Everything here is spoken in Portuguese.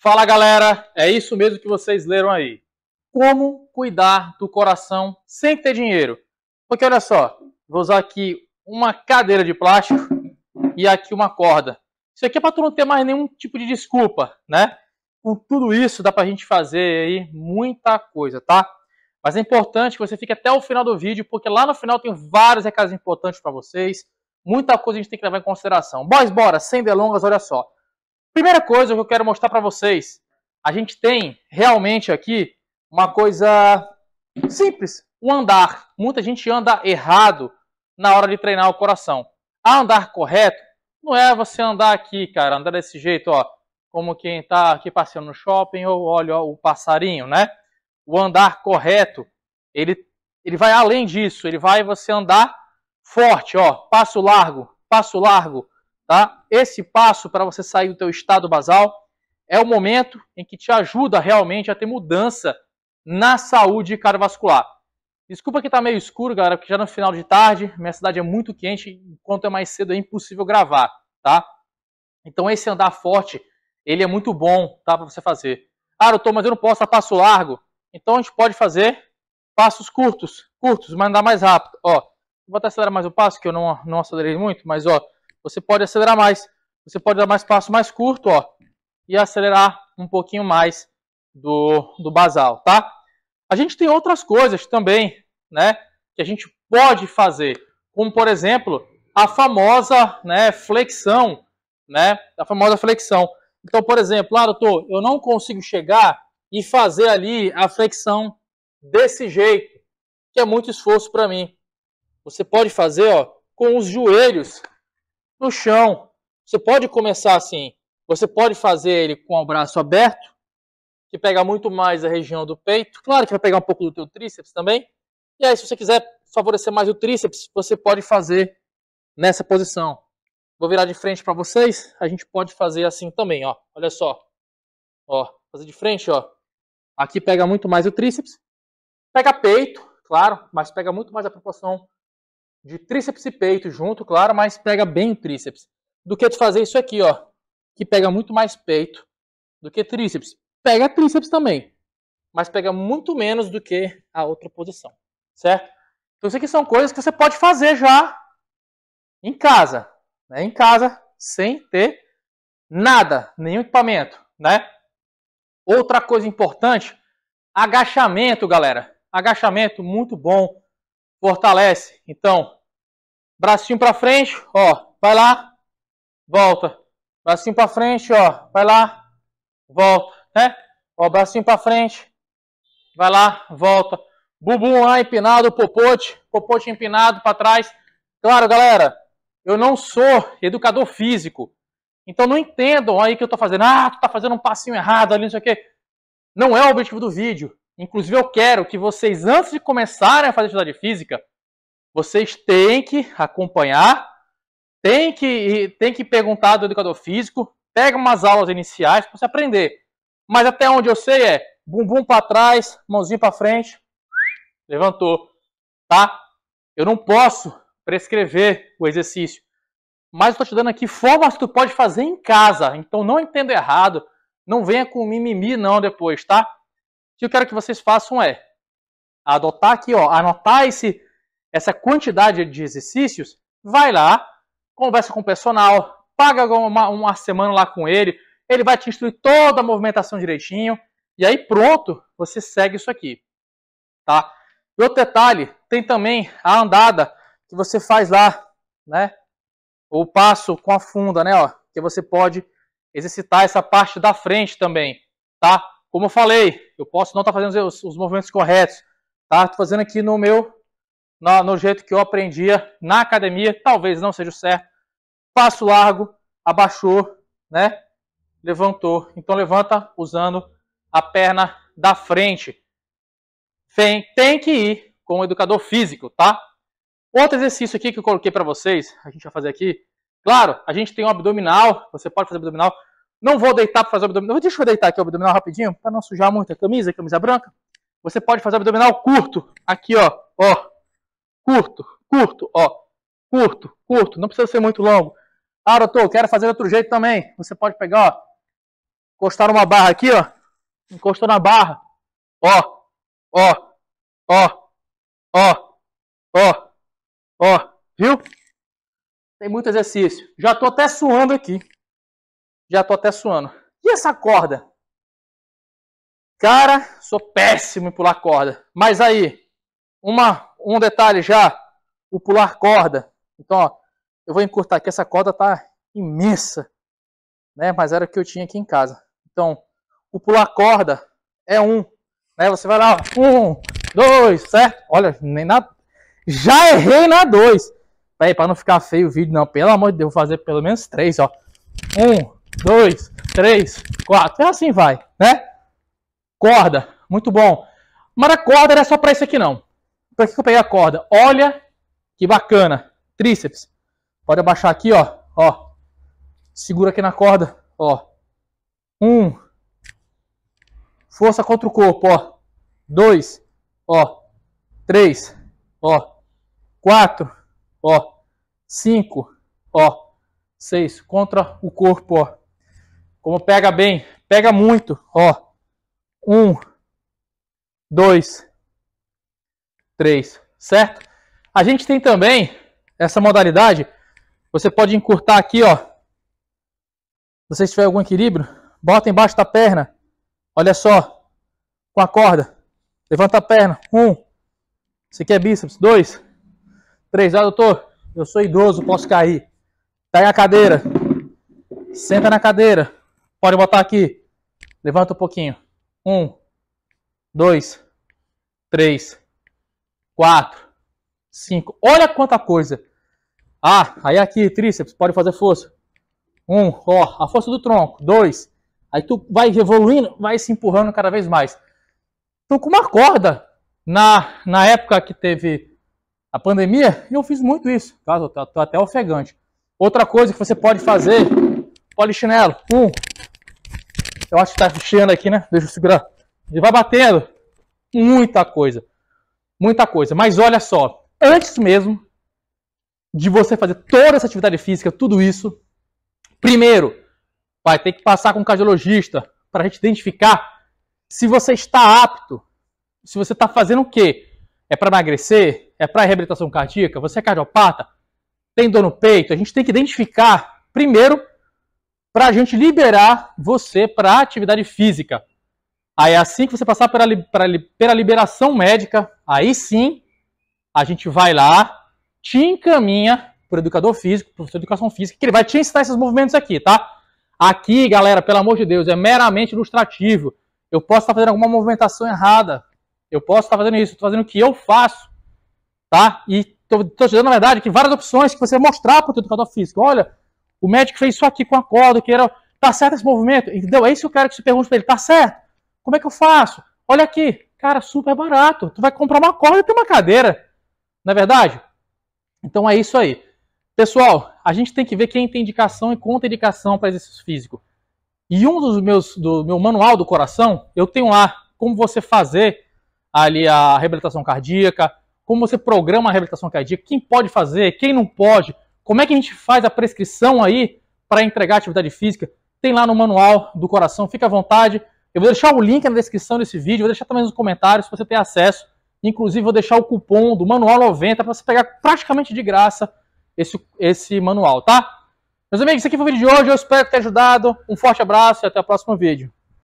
Fala galera, é isso mesmo que vocês leram aí. Como cuidar do coração sem ter dinheiro? Porque olha só, vou usar aqui uma cadeira de plástico e aqui uma corda. Isso aqui é para tu não ter mais nenhum tipo de desculpa, né? Com tudo isso dá para a gente fazer aí muita coisa, tá? Mas é importante que você fique até o final do vídeo, porque lá no final tem vários recados importantes para vocês. Muita coisa a gente tem que levar em consideração. Mas bora, sem delongas, olha só. Primeira coisa que eu quero mostrar para vocês, a gente tem realmente aqui uma coisa simples, o andar. Muita gente anda errado na hora de treinar o coração. A andar correto não é você andar aqui, cara, andar desse jeito, ó, como quem está aqui passeando no shopping ou olha o passarinho, né? O andar correto, ele ele vai além disso, ele vai você andar forte, ó, passo largo, passo largo, Tá? Esse passo para você sair do teu estado basal é o momento em que te ajuda realmente a ter mudança na saúde cardiovascular. Desculpa que está meio escuro, galera, porque já é no final de tarde, minha cidade é muito quente, enquanto é mais cedo é impossível gravar, tá? Então esse andar forte, ele é muito bom, tá, para você fazer. Ah, eu tô, mas eu não posso dar passo largo. Então a gente pode fazer passos curtos, curtos, mas andar mais rápido, ó. Vou até acelerar mais o passo, que eu não, não acelerei muito, mas ó, você pode acelerar mais. Você pode dar mais passo mais curto, ó, e acelerar um pouquinho mais do, do basal, tá? A gente tem outras coisas também, né, que a gente pode fazer, como por exemplo, a famosa, né, flexão, né, a famosa flexão. Então, por exemplo, ah, doutor, eu não consigo chegar e fazer ali a flexão desse jeito, que é muito esforço para mim. Você pode fazer, ó, com os joelhos no chão. Você pode começar assim. Você pode fazer ele com o braço aberto, que pega muito mais a região do peito. Claro que vai pegar um pouco do teu tríceps também. E aí, se você quiser favorecer mais o tríceps, você pode fazer nessa posição. Vou virar de frente para vocês. A gente pode fazer assim também, ó. Olha só. Ó, fazer de frente, ó. Aqui pega muito mais o tríceps. Pega peito, claro, mas pega muito mais a proporção de tríceps e peito junto, claro, mas pega bem o tríceps. Do que de fazer isso aqui, ó, que pega muito mais peito do que tríceps. Pega tríceps também, mas pega muito menos do que a outra posição, certo? Então, isso aqui são coisas que você pode fazer já em casa, né? Em casa, sem ter nada, nenhum equipamento, né? Outra coisa importante, agachamento, galera. Agachamento muito bom Fortalece. Então, bracinho para frente, ó, vai lá, volta. Bracinho para frente, ó, vai lá, volta, né? Ó, bracinho para frente, vai lá, volta. Bumbum lá empinado, popote, popote empinado para trás. Claro, galera, eu não sou educador físico. Então não entendam aí que eu tô fazendo, ah, tu tá fazendo um passinho errado ali, não sei o quê. Não é o objetivo do vídeo. Inclusive, eu quero que vocês, antes de começarem a fazer atividade física, vocês têm que acompanhar, têm que, têm que perguntar do educador físico, pega umas aulas iniciais para você aprender. Mas até onde eu sei é bumbum para trás, mãozinha para frente, levantou, tá? Eu não posso prescrever o exercício, mas estou te dando aqui formas que tu pode fazer em casa. Então não entenda errado, não venha com mimimi não depois, tá? que eu quero que vocês façam é adotar aqui, ó, anotar esse, essa quantidade de exercícios, vai lá, conversa com o personal, paga uma, uma semana lá com ele, ele vai te instruir toda a movimentação direitinho, e aí pronto, você segue isso aqui, tá? E outro detalhe, tem também a andada que você faz lá, né? O passo com a funda, né, ó, que você pode exercitar essa parte da frente também, tá? Como eu falei, eu posso não estar tá fazendo os, os, movimentos corretos, tá? Estou fazendo aqui no meu, no, no jeito que eu aprendia na academia, talvez não seja o certo. Passo largo, abaixou, né? Levantou. Então levanta usando a perna da frente. Tem, tem que ir com o educador físico, tá? Outro exercício aqui que eu coloquei para vocês, a gente vai fazer aqui. Claro, a gente tem um abdominal, você pode fazer abdominal, não vou deitar para fazer abdominal. Deixa eu deitar aqui o abdominal rapidinho, para não sujar muito a camisa, camisa branca. Você pode fazer abdominal curto. Aqui, ó. Ó. Curto, curto, ó. Curto, curto. Não precisa ser muito longo. Ah, doutor, quero fazer de outro jeito também. Você pode pegar, ó. Encostar uma barra aqui, ó. Encostou na barra. Ó. Ó. Ó. Ó. Ó. Ó. Viu? Tem muito exercício. Já tô até suando aqui. Já tô até suando. E essa corda? Cara, sou péssimo em pular corda. Mas aí, uma, um detalhe já, o pular corda. Então, ó, eu vou encurtar aqui, essa corda tá imensa, né? Mas era o que eu tinha aqui em casa. Então, o pular corda é um, né? Você vai lá, um, dois, certo? Olha, nem na... Já errei na dois. Peraí, para não ficar feio o vídeo, não. Pelo amor de Deus, vou fazer pelo menos três, ó. Um, dois, três, quatro. É assim vai, né? Corda, muito bom. Mas a corda não é só para isso aqui não. Para que eu peguei a corda? Olha que bacana. Tríceps. Pode abaixar aqui, ó. Ó. Segura aqui na corda, ó. Um. Força contra o corpo, ó. Dois. Ó. Três. Ó. Quatro. Ó. Cinco. Ó. Seis. Contra o corpo, ó. Como pega bem, pega muito, ó. Um, dois, três, certo? A gente tem também essa modalidade. Você pode encurtar aqui, ó. Se você tiver algum equilíbrio, bota embaixo da perna. Olha só, com a corda. Levanta a perna. Um. Você quer bíceps? Dois. Três. Ah, doutor, eu sou idoso, posso cair. Pega a cadeira. Senta na cadeira. Pode botar aqui. Levanta um pouquinho. Um, dois, três, quatro, cinco. Olha quanta coisa. Ah, aí aqui, tríceps, pode fazer força. Um, ó, a força do tronco. Dois. Aí tu vai evoluindo, vai se empurrando cada vez mais. Tô com uma corda, na, na época que teve a pandemia, eu fiz muito isso. Caso tô, tô até ofegante. Outra coisa que você pode fazer, polichinelo. Um, eu acho que tá enchendo aqui, né? Deixa eu segurar. E vai batendo. Muita coisa. Muita coisa. Mas olha só, antes mesmo de você fazer toda essa atividade física, tudo isso, primeiro, vai ter que passar com um cardiologista para a gente identificar se você está apto, se você está fazendo o quê? É para emagrecer? É para reabilitação cardíaca? Você é cardiopata? Tem dor no peito? A gente tem que identificar primeiro para a gente liberar você para atividade física. Aí assim que você passar pela, pela, pela liberação médica, aí sim a gente vai lá, te encaminha para o educador físico, professor de educação física, que ele vai te ensinar esses movimentos aqui, tá? Aqui, galera, pelo amor de Deus, é meramente ilustrativo. Eu posso estar fazendo alguma movimentação errada. Eu posso estar fazendo isso, estou fazendo o que eu faço, tá? E estou te dando, na verdade, que várias opções que você mostrar para o educador físico. Olha, o médico fez isso aqui com a corda, que era. Tá certo esse movimento? Entendeu? É isso que eu quero que você pergunte para ele. Tá certo? Como é que eu faço? Olha aqui. Cara, super barato. Tu vai comprar uma corda e tem uma cadeira. Não é verdade? Então é isso aí. Pessoal, a gente tem que ver quem tem indicação e contraindicação para exercício físico. E um dos meus, do meu manual do coração, eu tenho lá como você fazer ali a reabilitação cardíaca, como você programa a reabilitação cardíaca, quem pode fazer, quem não pode, como é que a gente faz a prescrição aí para entregar atividade física? Tem lá no manual do coração, fica à vontade. Eu vou deixar o link na descrição desse vídeo, vou deixar também nos comentários se você tem acesso. Inclusive, vou deixar o cupom do Manual 90 para você pegar praticamente de graça esse, esse manual, tá? Meus amigos, esse aqui foi o vídeo de hoje. Eu espero que tenha ajudado. Um forte abraço e até o próximo vídeo.